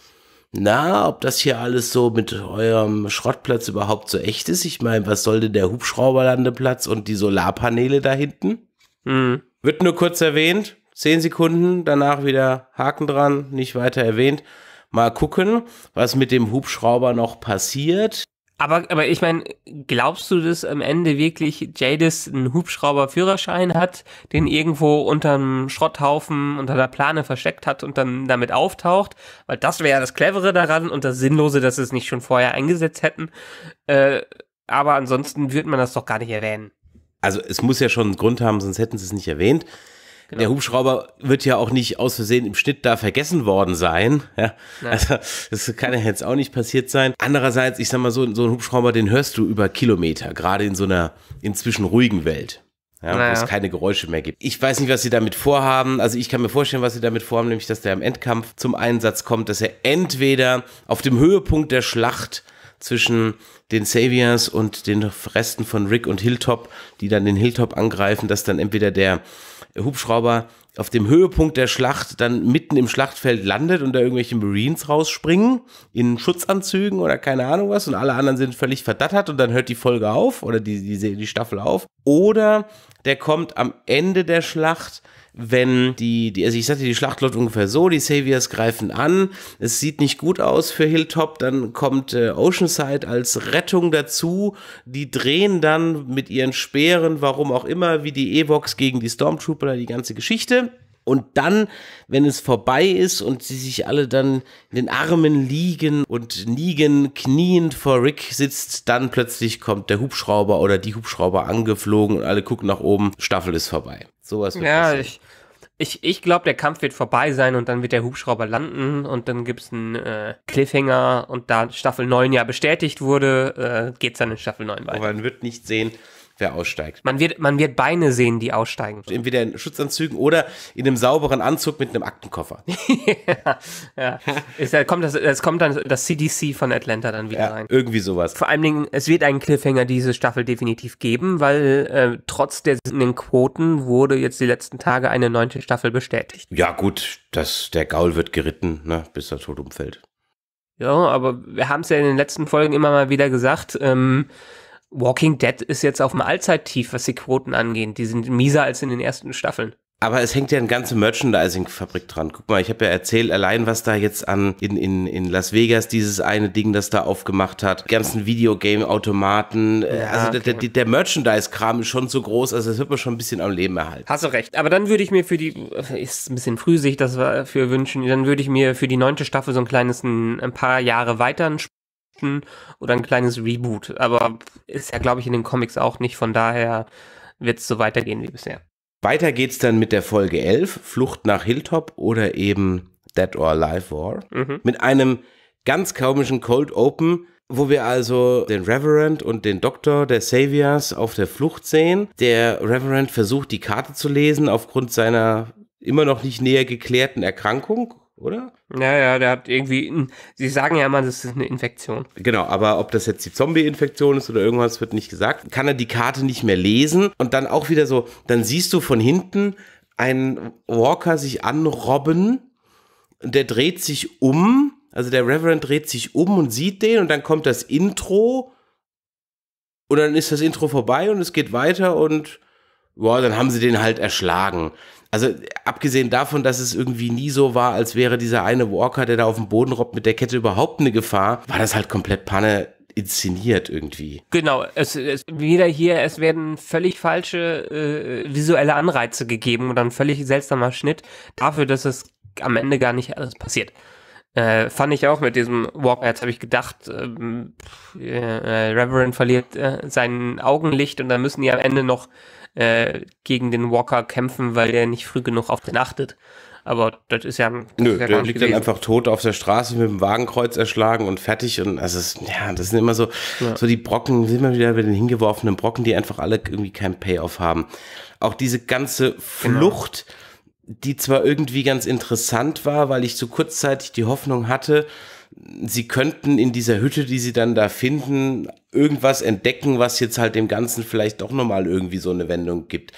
na, ob das hier alles so mit eurem Schrottplatz überhaupt so echt ist. Ich meine, was soll denn der Hubschrauberlandeplatz und die Solarpaneele da hinten? Mhm. Wird nur kurz erwähnt, 10 Sekunden, danach wieder Haken dran, nicht weiter erwähnt. Mal gucken, was mit dem Hubschrauber noch passiert. Aber, aber ich meine, glaubst du, dass am Ende wirklich Jadis einen Hubschrauberführerschein hat, den irgendwo unter unterm Schrotthaufen, unter der Plane versteckt hat und dann damit auftaucht? Weil das wäre ja das Clevere daran und das Sinnlose, dass sie es nicht schon vorher eingesetzt hätten. Äh, aber ansonsten würde man das doch gar nicht erwähnen. Also es muss ja schon einen Grund haben, sonst hätten sie es nicht erwähnt. Genau. Der Hubschrauber wird ja auch nicht aus Versehen im Schnitt da vergessen worden sein. Ja? Also das kann ja jetzt auch nicht passiert sein. Andererseits, ich sag mal so, so ein Hubschrauber, den hörst du über Kilometer, gerade in so einer inzwischen ruhigen Welt. Ja, naja. Wo es keine Geräusche mehr gibt. Ich weiß nicht, was sie damit vorhaben. Also ich kann mir vorstellen, was sie damit vorhaben, nämlich dass der im Endkampf zum Einsatz kommt, dass er entweder auf dem Höhepunkt der Schlacht zwischen den Saviors und den Resten von Rick und Hilltop, die dann den Hilltop angreifen, dass dann entweder der Hubschrauber auf dem Höhepunkt der Schlacht dann mitten im Schlachtfeld landet und da irgendwelche Marines rausspringen in Schutzanzügen oder keine Ahnung was und alle anderen sind völlig verdattert und dann hört die Folge auf oder die, die, die Staffel auf. Oder der kommt am Ende der Schlacht wenn die, die, also ich sagte, die Schlacht läuft ungefähr so, die Saviors greifen an, es sieht nicht gut aus für Hilltop, dann kommt äh, Oceanside als Rettung dazu, die drehen dann mit ihren Speeren, warum auch immer, wie die Evox gegen die Stormtrooper, die ganze Geschichte. Und dann, wenn es vorbei ist und sie sich alle dann in den Armen liegen und Negan kniend vor Rick sitzt, dann plötzlich kommt der Hubschrauber oder die Hubschrauber angeflogen und alle gucken nach oben, Staffel ist vorbei. Sowas wird Ja, passieren. ich ich, ich glaube, der Kampf wird vorbei sein und dann wird der Hubschrauber landen und dann gibt es einen äh, Cliffhanger und da Staffel 9 ja bestätigt wurde, äh, es dann in Staffel 9 weiter. Aber man wird nicht sehen, wer aussteigt. Man wird, man wird Beine sehen, die aussteigen. Entweder in Schutzanzügen oder in einem sauberen Anzug mit einem Aktenkoffer. ja, ja. es, kommt das, es kommt dann das CDC von Atlanta dann wieder ja, rein. Irgendwie sowas. Vor allen Dingen, es wird einen Cliffhanger diese Staffel definitiv geben, weil äh, trotz der Quoten wurde jetzt die letzten Tage eine neunte Staffel bestätigt. Ja, gut, das, der Gaul wird geritten, ne, bis er tot umfällt. Ja, aber wir haben es ja in den letzten Folgen immer mal wieder gesagt, ähm, Walking Dead ist jetzt auf dem Allzeittief, was die Quoten angeht. Die sind mieser als in den ersten Staffeln. Aber es hängt ja eine ganze Merchandising-Fabrik dran. Guck mal, ich habe ja erzählt, allein was da jetzt an in, in, in Las Vegas dieses eine Ding, das da aufgemacht hat, ganzen Videogame-Automaten. Äh, ja, also okay. der, der Merchandise-Kram ist schon so groß, also das wird man schon ein bisschen am Leben erhalten. Hast du recht. Aber dann würde ich mir für die, äh, ist ein bisschen früh, sich das äh, für wünschen, dann würde ich mir für die neunte Staffel so ein kleines, ein paar Jahre weiter oder ein kleines Reboot. Aber ist ja, glaube ich, in den Comics auch nicht. Von daher wird es so weitergehen wie bisher. Weiter geht's dann mit der Folge 11, Flucht nach Hilltop oder eben Dead or Alive War. Mhm. Mit einem ganz komischen Cold Open, wo wir also den Reverend und den Doktor der Saviors auf der Flucht sehen. Der Reverend versucht, die Karte zu lesen aufgrund seiner immer noch nicht näher geklärten Erkrankung oder? Naja, der hat irgendwie. Sie sagen ja immer, das ist eine Infektion. Genau, aber ob das jetzt die Zombie-Infektion ist oder irgendwas, wird nicht gesagt. Kann er die Karte nicht mehr lesen und dann auch wieder so, dann siehst du von hinten einen Walker sich anrobben, der dreht sich um, also der Reverend dreht sich um und sieht den und dann kommt das Intro und dann ist das Intro vorbei und es geht weiter und boah, dann haben sie den halt erschlagen also abgesehen davon, dass es irgendwie nie so war, als wäre dieser eine Walker, der da auf dem Boden robbt, mit der Kette überhaupt eine Gefahr, war das halt komplett Panne inszeniert irgendwie. Genau, es ist wieder hier, es werden völlig falsche äh, visuelle Anreize gegeben und dann völlig seltsamer Schnitt dafür, dass es am Ende gar nicht alles passiert. Äh, fand ich auch mit diesem Walker, Jetzt habe ich gedacht, ähm, äh, äh, Reverend verliert äh, sein Augenlicht und dann müssen die am Ende noch äh, gegen den Walker kämpfen, weil der nicht früh genug auf den achtet. Aber das ist ja. Das Nö, ist ja der liegt gewesen. dann einfach tot auf der Straße mit dem Wagenkreuz erschlagen und fertig. Und also, es, ja, das sind immer so, ja. so die Brocken, sind immer wieder bei den hingeworfenen Brocken, die einfach alle irgendwie keinen Payoff haben. Auch diese ganze genau. Flucht, genau. die zwar irgendwie ganz interessant war, weil ich so kurzzeitig die Hoffnung hatte, sie könnten in dieser Hütte, die sie dann da finden, irgendwas entdecken, was jetzt halt dem Ganzen vielleicht doch nochmal irgendwie so eine Wendung gibt.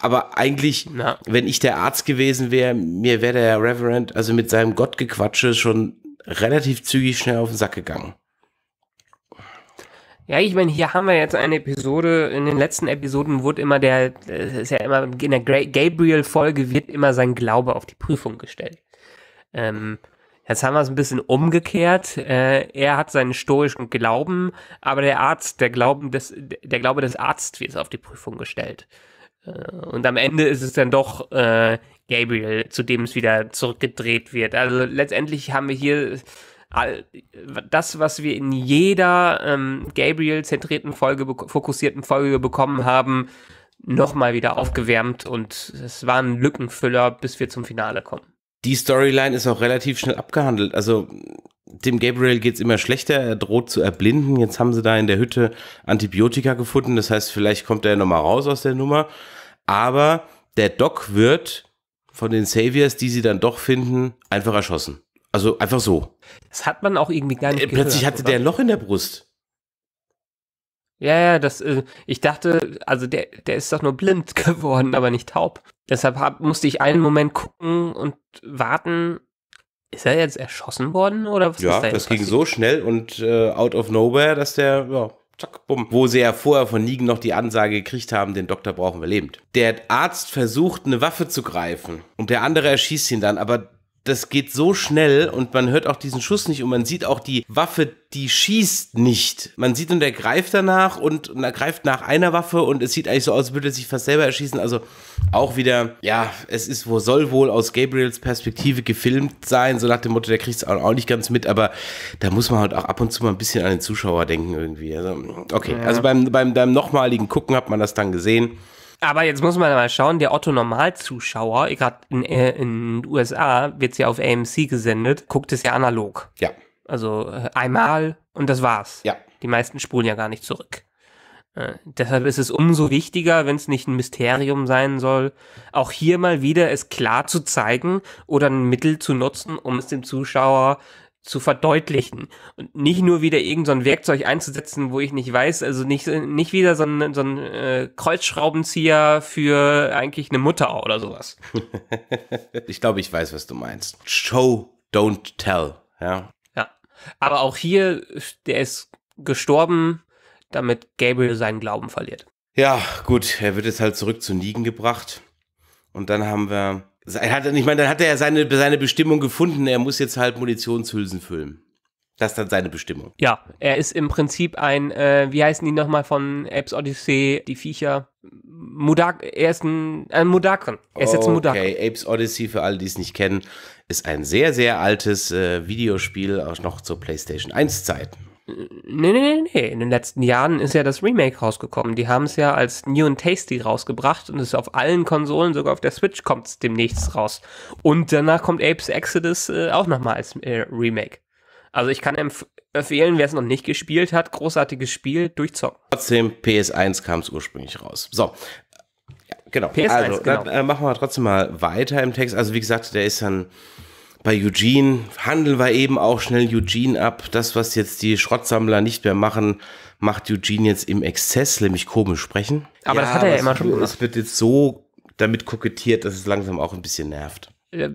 Aber eigentlich, Na. wenn ich der Arzt gewesen wäre, mir wäre der Reverend also mit seinem Gottgequatsche schon relativ zügig schnell auf den Sack gegangen. Ja, ich meine, hier haben wir jetzt eine Episode, in den letzten Episoden wurde immer der, ist ja immer, in der Gabriel-Folge wird immer sein Glaube auf die Prüfung gestellt. Ähm, Jetzt haben wir es ein bisschen umgekehrt. Äh, er hat seinen stoischen Glauben, aber der Arzt, der, Glauben des, der Glaube des Arztes wird auf die Prüfung gestellt. Äh, und am Ende ist es dann doch äh, Gabriel, zu dem es wieder zurückgedreht wird. Also letztendlich haben wir hier all, das, was wir in jeder ähm, Gabriel-zentrierten Folge, fokussierten Folge bekommen haben, nochmal wieder aufgewärmt und es war ein Lückenfüller, bis wir zum Finale kommen die Storyline ist auch relativ schnell abgehandelt. Also dem Gabriel geht es immer schlechter, er droht zu erblinden. Jetzt haben sie da in der Hütte Antibiotika gefunden, das heißt, vielleicht kommt er nochmal raus aus der Nummer. Aber der Doc wird von den Saviors, die sie dann doch finden, einfach erschossen. Also einfach so. Das hat man auch irgendwie gar nicht. Äh, plötzlich hatte oder? der ein Loch in der Brust. Ja, ja, das, äh, ich dachte, also der, der ist doch nur blind geworden, aber nicht taub. Deshalb hab, musste ich einen Moment gucken und warten. Ist er jetzt erschossen worden oder was ja, ist da das ging so schnell und äh, out of nowhere, dass der, ja, zack, bumm. Wo sie ja vorher von Nigen noch die Ansage gekriegt haben, den Doktor brauchen wir lebend. Der Arzt versucht, eine Waffe zu greifen und der andere erschießt ihn dann, aber das geht so schnell und man hört auch diesen Schuss nicht und man sieht auch die Waffe, die schießt nicht. Man sieht und er greift danach und, und er greift nach einer Waffe und es sieht eigentlich so aus, als würde er sich fast selber erschießen. Also auch wieder, ja, es ist wo soll wohl aus Gabriels Perspektive gefilmt sein, so nach dem Motto, der kriegt es auch nicht ganz mit, aber da muss man halt auch ab und zu mal ein bisschen an den Zuschauer denken irgendwie. Also, okay, also beim, beim, beim nochmaligen Gucken hat man das dann gesehen. Aber jetzt muss man mal schauen, der Otto-Normal-Zuschauer, gerade in, äh, in den USA, wird's ja auf AMC gesendet, guckt es ja analog. Ja. Also äh, einmal und das war's. Ja. Die meisten spulen ja gar nicht zurück. Äh, deshalb ist es umso wichtiger, wenn es nicht ein Mysterium sein soll, auch hier mal wieder es klar zu zeigen oder ein Mittel zu nutzen, um es dem Zuschauer zu verdeutlichen und nicht nur wieder irgendein so Werkzeug einzusetzen, wo ich nicht weiß, also nicht, nicht wieder so ein, so ein äh, Kreuzschraubenzieher für eigentlich eine Mutter oder sowas. ich glaube, ich weiß, was du meinst. Show, don't tell, ja. Ja, aber auch hier, der ist gestorben, damit Gabriel seinen Glauben verliert. Ja, gut, er wird jetzt halt zurück zu Nigen gebracht und dann haben wir hat, ich meine, dann hat er ja seine, seine Bestimmung gefunden. Er muss jetzt halt Munitionshülsen füllen. Das ist dann seine Bestimmung. Ja, er ist im Prinzip ein, äh, wie heißen die nochmal von Apes Odyssey, die Viecher? Mudak, er ist ein, ein Mudakren. Er ist jetzt ein Mudakren. Okay, Apes Odyssey, für alle, die es nicht kennen, ist ein sehr, sehr altes äh, Videospiel, auch noch zur PlayStation 1-Zeiten. Nee, nee, nee, in den letzten Jahren ist ja das Remake rausgekommen. Die haben es ja als New and Tasty rausgebracht und ist auf allen Konsolen, sogar auf der Switch kommt es demnächst raus. Und danach kommt Apes Exodus äh, auch nochmal als äh, Remake. Also ich kann empf empfehlen, wer es noch nicht gespielt hat, großartiges Spiel, durchzocken. Trotzdem, PS1 kam es ursprünglich raus. So, ja, genau. PS1, also, genau. Dann, äh, machen wir trotzdem mal weiter im Text. Also wie gesagt, der ist dann bei Eugene handeln wir eben auch schnell Eugene ab. Das, was jetzt die Schrottsammler nicht mehr machen, macht Eugene jetzt im Exzess, nämlich komisch sprechen. Aber ja, das hat er ja immer schon gemacht. Es wird jetzt so damit kokettiert, dass es langsam auch ein bisschen nervt. Äh, äh,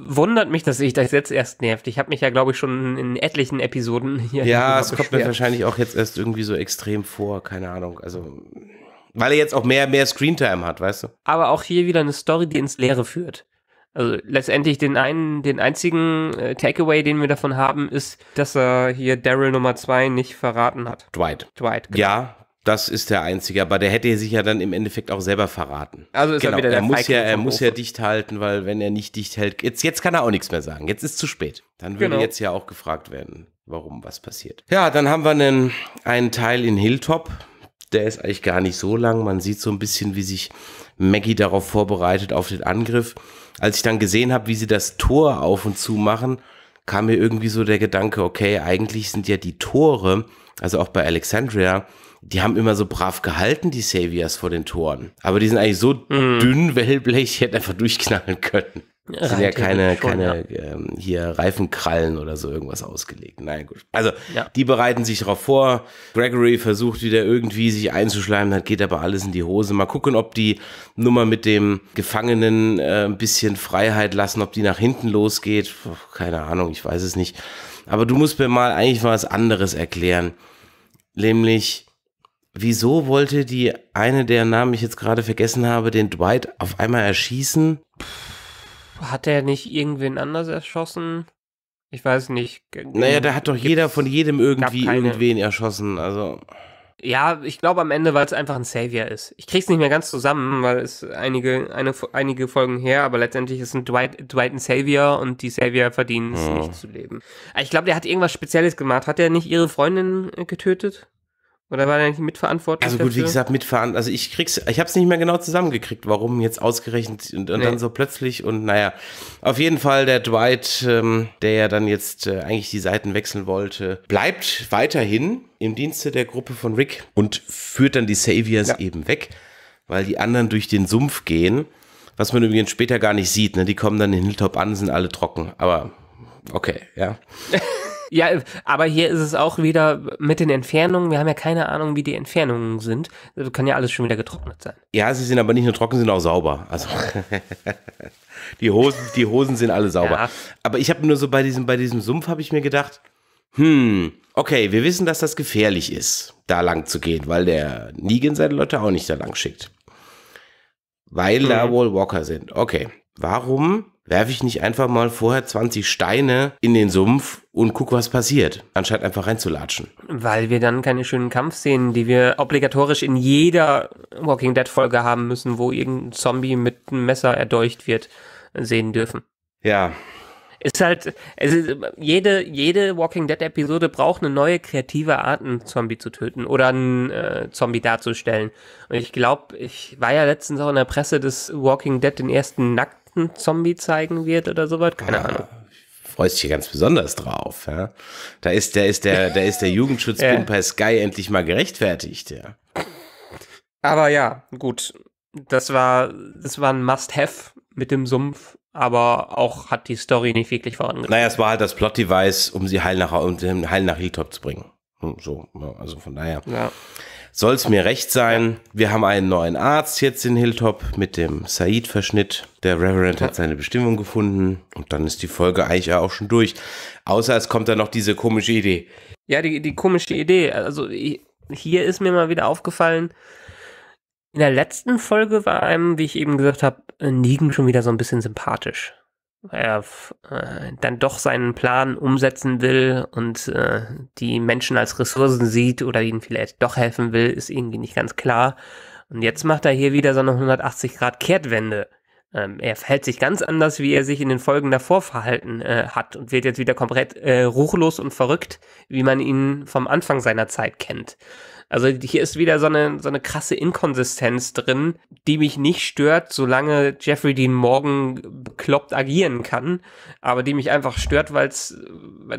wundert mich, dass ich das jetzt erst nervt. Ich habe mich ja, glaube ich, schon in etlichen Episoden hier. Ja, es kommt mir wahrscheinlich auch jetzt erst irgendwie so extrem vor. Keine Ahnung. Also, weil er jetzt auch mehr, mehr Screentime hat, weißt du? Aber auch hier wieder eine Story, die ins Leere führt. Also letztendlich den einen, den einzigen äh, Takeaway, den wir davon haben, ist, dass er hier Daryl Nummer 2 nicht verraten hat. Dwight. Dwight, genau. Ja, das ist der einzige, aber der hätte sich ja dann im Endeffekt auch selber verraten. Also ist genau. er wieder der Er muss, ja, er muss ja dicht halten, weil wenn er nicht dicht hält, jetzt, jetzt kann er auch nichts mehr sagen. Jetzt ist zu spät. Dann würde genau. jetzt ja auch gefragt werden, warum was passiert. Ja, dann haben wir einen, einen Teil in Hilltop. Der ist eigentlich gar nicht so lang. Man sieht so ein bisschen, wie sich Maggie darauf vorbereitet, auf den Angriff als ich dann gesehen habe, wie sie das Tor auf und zu machen, kam mir irgendwie so der Gedanke, okay, eigentlich sind ja die Tore, also auch bei Alexandria, die haben immer so brav gehalten, die Saviors vor den Toren. Aber die sind eigentlich so mhm. dünn, Wellblech, die hätten einfach durchknallen können. Rein sind ja keine, schon, keine ja. Ähm, hier Reifenkrallen oder so irgendwas ausgelegt. Nein, gut. Also ja. die bereiten sich darauf vor. Gregory versucht wieder irgendwie sich einzuschleimen, hat geht aber alles in die Hose. Mal gucken, ob die Nummer mit dem Gefangenen äh, ein bisschen Freiheit lassen, ob die nach hinten losgeht. Puh, keine Ahnung, ich weiß es nicht. Aber du musst mir mal eigentlich mal was anderes erklären. Nämlich, wieso wollte die eine, deren Namen ich jetzt gerade vergessen habe, den Dwight auf einmal erschießen? Puh hat er nicht irgendwen anders erschossen? Ich weiß nicht. Naja, da hat doch jeder von jedem irgendwie irgendwen erschossen. Also. Ja, ich glaube am Ende, weil es einfach ein Savior ist. Ich krieg's nicht mehr ganz zusammen, weil es einige, eine, einige Folgen her, aber letztendlich ist ein Dwight, Dwight ein Savior und die Savior verdienen es oh. nicht zu leben. Ich glaube, der hat irgendwas Spezielles gemacht. Hat er nicht ihre Freundin äh, getötet? Oder war der nicht mitverantwortlich? Also gut, dafür? wie gesagt, mitverantwortlich. Also ich krieg's, ich hab's nicht mehr genau zusammengekriegt, warum jetzt ausgerechnet und, und nee. dann so plötzlich und naja. Auf jeden Fall der Dwight, ähm, der ja dann jetzt äh, eigentlich die Seiten wechseln wollte, bleibt weiterhin im Dienste der Gruppe von Rick und führt dann die Saviors ja. eben weg, weil die anderen durch den Sumpf gehen. Was man übrigens später gar nicht sieht, ne? Die kommen dann in Hilltop an, sind alle trocken. Aber okay, ja. Ja, aber hier ist es auch wieder mit den Entfernungen. Wir haben ja keine Ahnung, wie die Entfernungen sind. Das kann ja alles schon wieder getrocknet sein. Ja, sie sind aber nicht nur trocken, sie sind auch sauber. Also die Hosen, die Hosen sind alle sauber. Ja. Aber ich habe nur so bei diesem, bei diesem Sumpf habe ich mir gedacht, hm, okay, wir wissen, dass das gefährlich ist, da lang zu gehen, weil der Negan seine Leute auch nicht da lang schickt. Weil mhm. da wohl Walker sind. Okay. Warum werfe ich nicht einfach mal vorher 20 Steine in den Sumpf und guck, was passiert, anstatt einfach reinzulatschen? Weil wir dann keine schönen Kampfszenen, die wir obligatorisch in jeder Walking Dead Folge haben müssen, wo irgendein Zombie mit einem Messer erdolcht wird, sehen dürfen. Ja, ist halt, es ist, jede, jede Walking Dead Episode braucht eine neue kreative Art, einen Zombie zu töten oder einen äh, Zombie darzustellen. Und ich glaube, ich war ja letztens auch in der Presse, dass Walking Dead den ersten Nackt nächsten Zombie zeigen wird oder sowas, keine ah, Ahnung. Freust dich ganz besonders drauf, ja. Da ist der, ist der, da ist der Jugendschutzbund ja. bei Sky endlich mal gerechtfertigt, ja. Aber ja, gut. Das war, das war ein Must-Have mit dem Sumpf, aber auch hat die Story nicht wirklich vorangebracht. Naja, es war halt das Plot-Device, um sie heil nach, um heil nach Hilltop zu bringen. So, also von daher. Ja soll es mir recht sein. Wir haben einen neuen Arzt jetzt in Hilltop mit dem Said-Verschnitt. Der Reverend hat seine Bestimmung gefunden und dann ist die Folge eigentlich auch schon durch. Außer es kommt dann noch diese komische Idee. Ja, die, die komische Idee. Also hier ist mir mal wieder aufgefallen, in der letzten Folge war einem, wie ich eben gesagt habe, Nigen schon wieder so ein bisschen sympathisch er äh, dann doch seinen Plan umsetzen will und äh, die Menschen als Ressourcen sieht oder ihnen vielleicht doch helfen will, ist irgendwie nicht ganz klar. Und jetzt macht er hier wieder so eine 180 Grad Kehrtwende. Ähm, er verhält sich ganz anders, wie er sich in den Folgen davor verhalten äh, hat und wird jetzt wieder komplett äh, ruchlos und verrückt, wie man ihn vom Anfang seiner Zeit kennt. Also hier ist wieder so eine, so eine krasse Inkonsistenz drin, die mich nicht stört, solange Jeffrey Dean Morgan bekloppt agieren kann, aber die mich einfach stört, weil es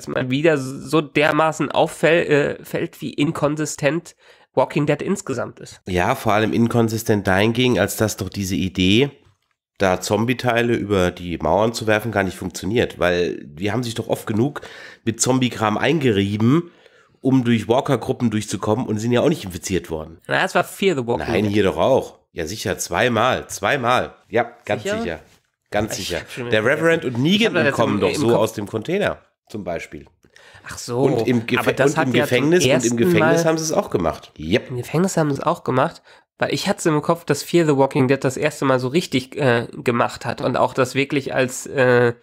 mal wieder so dermaßen auffällt, äh, fällt, wie inkonsistent Walking Dead insgesamt ist. Ja, vor allem inkonsistent dahingegen, als dass doch diese Idee, da Zombie-Teile über die Mauern zu werfen, gar nicht funktioniert, weil die haben sich doch oft genug mit Zombie-Kram eingerieben, um durch Walker-Gruppen durchzukommen und sind ja auch nicht infiziert worden. Na, es war Fear the Walking Nein, hier doch auch. Ja, sicher, zweimal, zweimal. Ja, ganz sicher. sicher. Ganz ich sicher. Der Reverend und Negan kommen doch so Kopf. aus dem Container, zum Beispiel. Ach so. Und im, Gefe und im Gefängnis und im Gefängnis haben sie es auch gemacht. Yep. Im Gefängnis haben sie es auch gemacht, weil ich hatte es im Kopf, dass Fear the Walking Dead das erste Mal so richtig äh, gemacht hat und auch das wirklich als äh,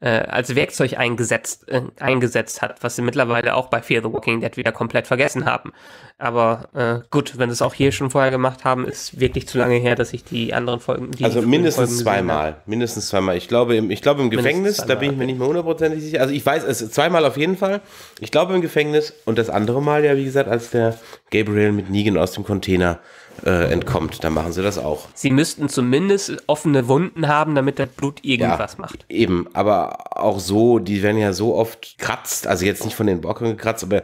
äh, als Werkzeug eingesetzt, äh, eingesetzt hat, was sie mittlerweile auch bei Fear the Walking Dead wieder komplett vergessen haben. Aber äh, gut, wenn sie es auch hier schon vorher gemacht haben, ist wirklich zu lange her, dass ich die anderen Folgen. Die also mindestens zweimal. Mindestens zweimal. Ich glaube, im, ich glaube im Gefängnis, da bin ich mir nicht mehr hundertprozentig sicher. Also ich weiß es zweimal auf jeden Fall. Ich glaube im Gefängnis und das andere Mal ja, wie gesagt, als der Gabriel mit Negan aus dem Container äh, entkommt, dann machen sie das auch. Sie müssten zumindest offene Wunden haben, damit das Blut irgendwas ja, macht. Eben, aber auch so, die werden ja so oft kratzt, also jetzt nicht von den Bockern gekratzt, aber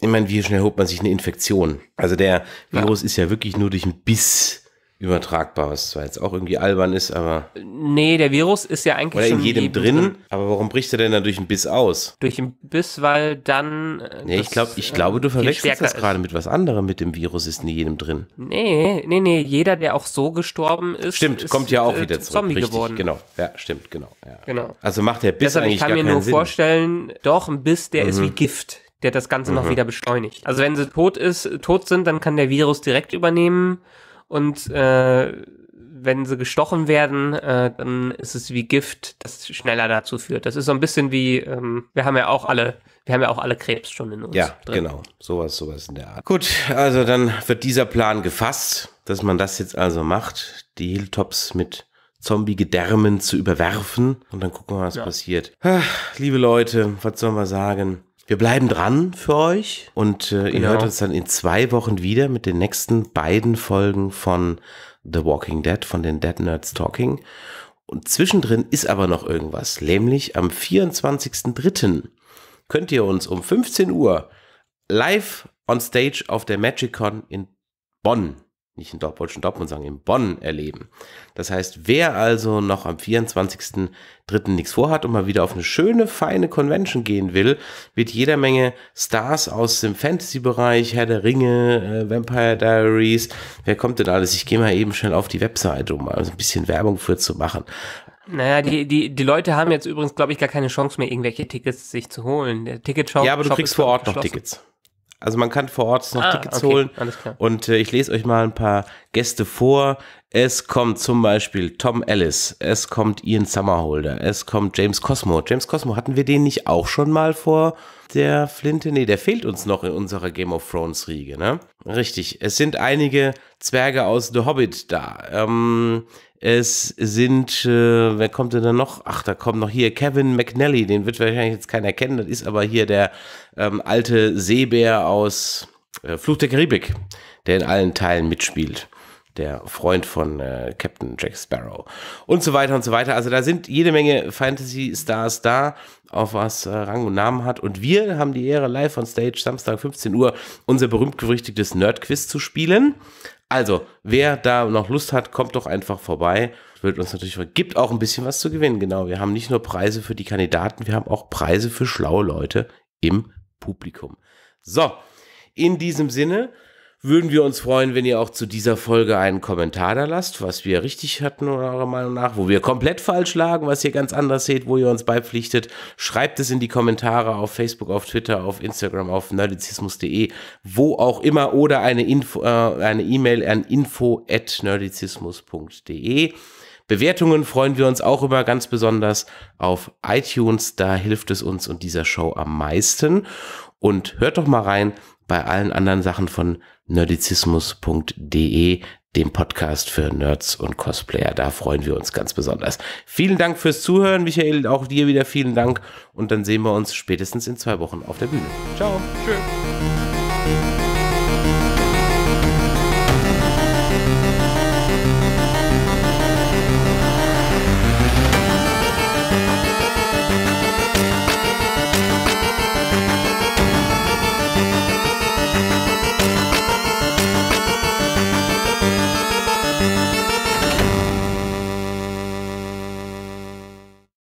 ich meine, wie schnell holt man sich eine Infektion? Also der Virus ja. ist ja wirklich nur durch einen Biss übertragbar, was zwar jetzt auch irgendwie albern ist, aber. Nee, der Virus ist ja eigentlich. Oder in jedem drin, drin, Aber warum bricht er denn da durch einen Biss aus? Durch den Biss, weil dann. Äh, nee, ich glaube, ich glaube, du ähm, verwechselst das gerade mit was anderem mit dem Virus ist in jedem drin. Nee, nee, nee. Jeder, der auch so gestorben ist. Stimmt, ist, kommt ja auch äh, wieder zurück. Zombie Richtig, geworden. Genau. Ja, stimmt, genau. Ja. genau. Also macht der Biss Deshalb, eigentlich. Ich kann gar mir nur Sinn. vorstellen, doch, ein Biss, der mhm. ist wie mhm. Gift der das Ganze mhm. noch wieder beschleunigt. Also wenn sie tot ist, tot sind, dann kann der Virus direkt übernehmen und äh, wenn sie gestochen werden, äh, dann ist es wie Gift, das schneller dazu führt. Das ist so ein bisschen wie, ähm, wir haben ja auch alle, wir haben ja auch alle Krebs schon in uns. Ja, drin. genau. Sowas, sowas in der Art. Gut, also dann wird dieser Plan gefasst, dass man das jetzt also macht, die Hilltops mit Zombie-Gedärmen zu überwerfen. Und dann gucken wir, was ja. passiert. Ach, liebe Leute, was sollen wir sagen? Wir bleiben dran für euch und äh, genau. ihr hört uns dann in zwei Wochen wieder mit den nächsten beiden Folgen von The Walking Dead, von den Dead Nerds Talking. Und zwischendrin ist aber noch irgendwas, nämlich am 24.03. könnt ihr uns um 15 Uhr live on stage auf der MagicCon in Bonn nicht in Dortmund, Dortmund, sondern in Bonn erleben. Das heißt, wer also noch am 24.03. nichts vorhat und mal wieder auf eine schöne, feine Convention gehen will, wird jeder Menge Stars aus dem Fantasy-Bereich, Herr der Ringe, äh, Vampire Diaries, wer kommt denn alles? Ich gehe mal eben schnell auf die Webseite, um mal so ein bisschen Werbung für zu machen. Naja, die, die, die Leute haben jetzt übrigens, glaube ich, gar keine Chance mehr, irgendwelche Tickets sich zu holen. Der Ticketshop. Ja, aber du kriegst vor Ort noch Tickets. Also man kann vor Ort noch ah, Tickets okay. holen. Und äh, ich lese euch mal ein paar Gäste vor. Es kommt zum Beispiel Tom Ellis, es kommt Ian Summerholder, es kommt James Cosmo. James Cosmo, hatten wir den nicht auch schon mal vor der Flinte? Nee, der fehlt uns noch in unserer Game of Thrones Riege, ne? Richtig, es sind einige Zwerge aus The Hobbit da. Ähm, es sind, äh, wer kommt denn da noch? Ach, da kommt noch hier Kevin McNally, den wird wahrscheinlich jetzt keiner kennen. Das ist aber hier der ähm, alte Seebär aus äh, Fluch der Karibik, der in allen Teilen mitspielt der Freund von äh, Captain Jack Sparrow und so weiter und so weiter. Also da sind jede Menge Fantasy-Stars da, auf was äh, Rang und Namen hat. Und wir haben die Ehre, live on Stage Samstag 15 Uhr unser berühmt gerüchtigtes Nerd-Quiz zu spielen. Also, wer da noch Lust hat, kommt doch einfach vorbei. Wird uns natürlich gibt auch ein bisschen was zu gewinnen. Genau, wir haben nicht nur Preise für die Kandidaten, wir haben auch Preise für schlaue Leute im Publikum. So, in diesem Sinne würden wir uns freuen, wenn ihr auch zu dieser Folge einen Kommentar da lasst, was wir richtig hatten oder eurer Meinung nach, wo wir komplett falsch lagen, was ihr ganz anders seht, wo ihr uns beipflichtet. Schreibt es in die Kommentare auf Facebook, auf Twitter, auf Instagram, auf nerdizismus.de, wo auch immer oder eine Info, äh, eine E-Mail an info@nerdizismus.de. Bewertungen freuen wir uns auch immer ganz besonders auf iTunes, da hilft es uns und dieser Show am meisten. Und hört doch mal rein bei allen anderen Sachen von nerdizismus.de, dem Podcast für Nerds und Cosplayer. Da freuen wir uns ganz besonders. Vielen Dank fürs Zuhören, Michael. Auch dir wieder vielen Dank. Und dann sehen wir uns spätestens in zwei Wochen auf der Bühne. Ciao. Tschüss.